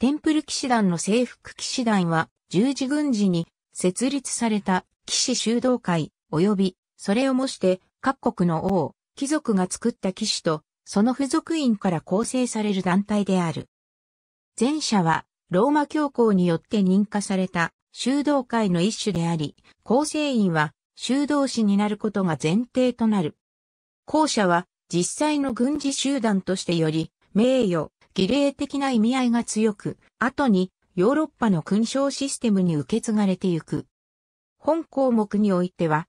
テンプル騎士団の征服騎士団は、十字軍事に設立された騎士修道会、及び、それを模して各国の王、貴族が作った騎士と、その付属員から構成される団体である。前者は、ローマ教皇によって認可された修道会の一種であり、構成員は修道士になることが前提となる。後者は、実際の軍事集団としてより、名誉、儀礼的な意味合いが強く、後にヨーロッパの勲章システムに受け継がれてゆく。本項目においては、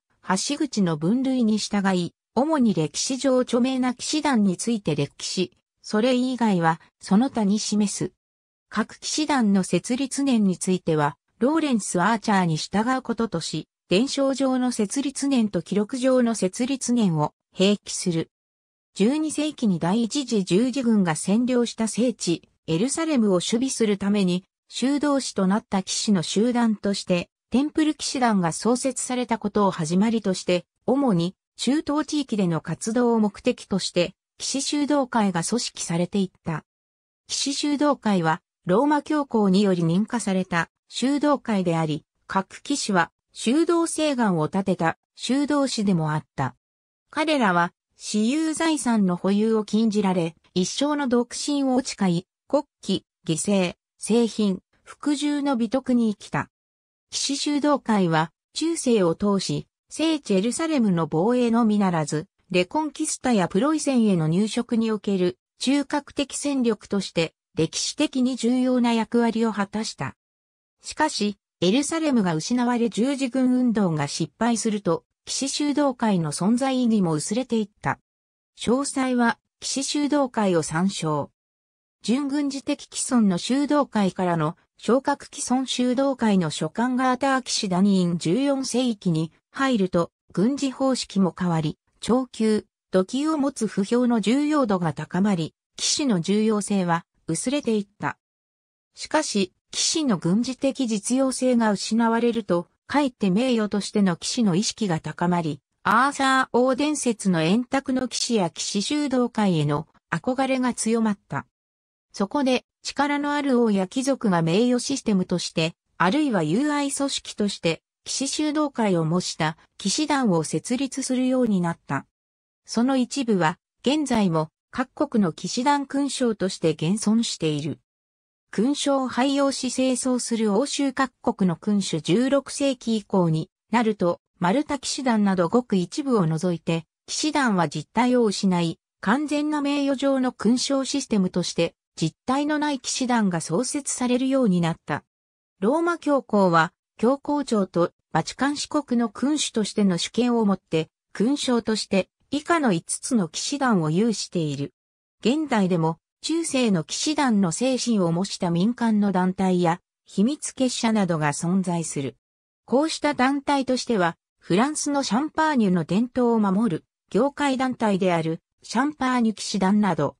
橋口の分類に従い、主に歴史上著名な騎士団について歴史、それ以外はその他に示す。各騎士団の設立年については、ローレンス・アーチャーに従うこととし、伝承上の設立年と記録上の設立年を併記する。12世紀に第一次十字軍が占領した聖地、エルサレムを守備するために、修道士となった騎士の集団として、テンプル騎士団が創設されたことを始まりとして、主に中東地域での活動を目的として、騎士修道会が組織されていった。騎士修道会は、ローマ教皇により認可された修道会であり、各騎士は修道聖願を立てた修道士でもあった。彼らは私有財産の保有を禁じられ、一生の独身を誓い、国旗、犠牲、製品、服従の美徳に生きた。騎士修道会は、中世を通し、聖地エルサレムの防衛のみならず、レコンキスタやプロイセンへの入植における中核的戦力として歴史的に重要な役割を果たした。しかし、エルサレムが失われ十字軍運動が失敗すると、騎士修道会の存在意義も薄れていった。詳細は、騎士修道会を参照。準軍事的既存の修道会からの昇格既存修道会の所管がアター騎士ダニーン14世紀に入ると軍事方式も変わり、長級、土器を持つ不評の重要度が高まり、騎士の重要性は薄れていった。しかし、騎士の軍事的実用性が失われると、かえって名誉としての騎士の意識が高まり、アーサー王伝説の円卓の騎士や騎士修道会への憧れが強まった。そこで、力のある王や貴族が名誉システムとして、あるいは友愛組織として、騎士修道会を模した騎士団を設立するようになった。その一部は、現在も各国の騎士団勲章として現存している。勲章を廃用し清掃する欧州各国の君主16世紀以降になると、丸太騎士団などごく一部を除いて、騎士団は実態を失い、完全な名誉上の勲章システムとして、実体のない騎士団が創設されるようになった。ローマ教皇は、教皇庁とバチカン市国の君主としての主権を持って、勲章として以下の5つの騎士団を有している。現代でも中世の騎士団の精神を模した民間の団体や、秘密結社などが存在する。こうした団体としては、フランスのシャンパーニュの伝統を守る、業界団体である、シャンパーニュ騎士団など。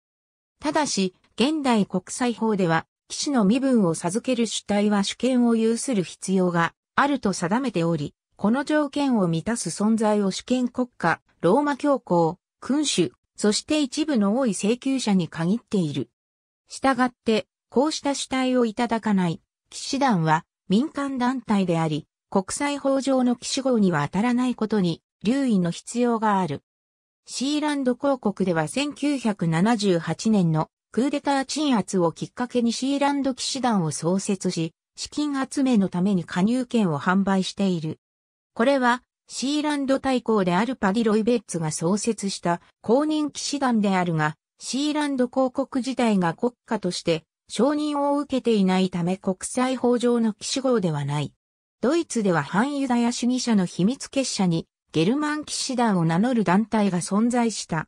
ただし、現代国際法では、騎士の身分を授ける主体は主権を有する必要があると定めており、この条件を満たす存在を主権国家、ローマ教皇、君主、そして一部の多い請求者に限っている。したがって、こうした主体をいただかない、騎士団は民間団体であり、国際法上の騎士号には当たらないことに留意の必要がある。シーランド公国では1978年のクーデター鎮圧をきっかけにシーランド騎士団を創設し、資金集めのために加入権を販売している。これはシーランド大公であるパディ・ロイ・ベッツが創設した公認騎士団であるが、シーランド公国自体が国家として承認を受けていないため国際法上の騎士号ではない。ドイツでは反ユダヤ主義者の秘密結社にゲルマン騎士団を名乗る団体が存在した。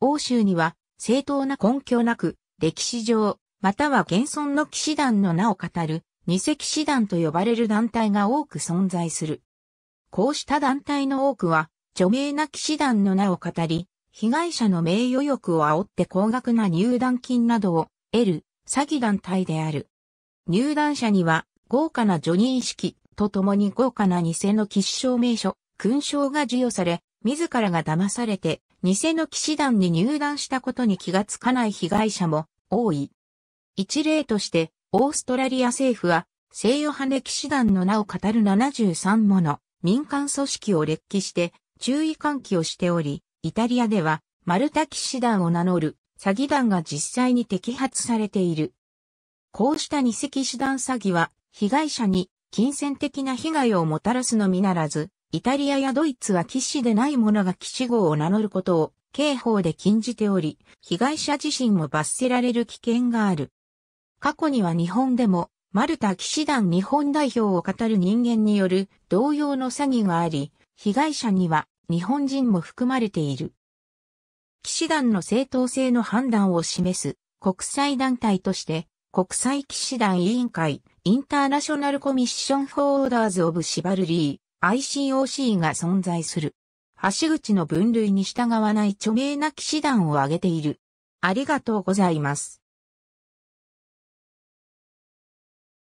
欧州には正当な根拠なく歴史上または現存の騎士団の名を語る偽騎士団と呼ばれる団体が多く存在する。こうした団体の多くは、著名な騎士団の名を語り、被害者の名誉欲を煽って高額な入団金などを得る詐欺団体である。入団者には豪華なジ任式とともに豪華な偽の騎士証明書、勲章が授与され、自らが騙されて偽の騎士団に入団したことに気がつかない被害者も多い。一例として、オーストラリア政府は、聖ヨハネ騎士団の名を語る73もの民間組織を列記して注意喚起をしており、イタリアではマルタ騎士団を名乗る詐欺団が実際に摘発されている。こうした偽騎士団詐欺は被害者に金銭的な被害をもたらすのみならず、イタリアやドイツは騎士でない者が騎士号を名乗ることを刑法で禁じており、被害者自身も罰せられる危険がある。過去には日本でもマルタ騎士団日本代表を語る人間による同様の詐欺があり、被害者には日本人も含まれている。騎士団の正当性の判断を示す国際団体として国際騎士団委員会インターナショナルコミッション・フォー・オーダーズ・オブ・シバルリー ICOC が存在する。橋口の分類に従わない著名な騎士団を挙げている。ありがとうございます。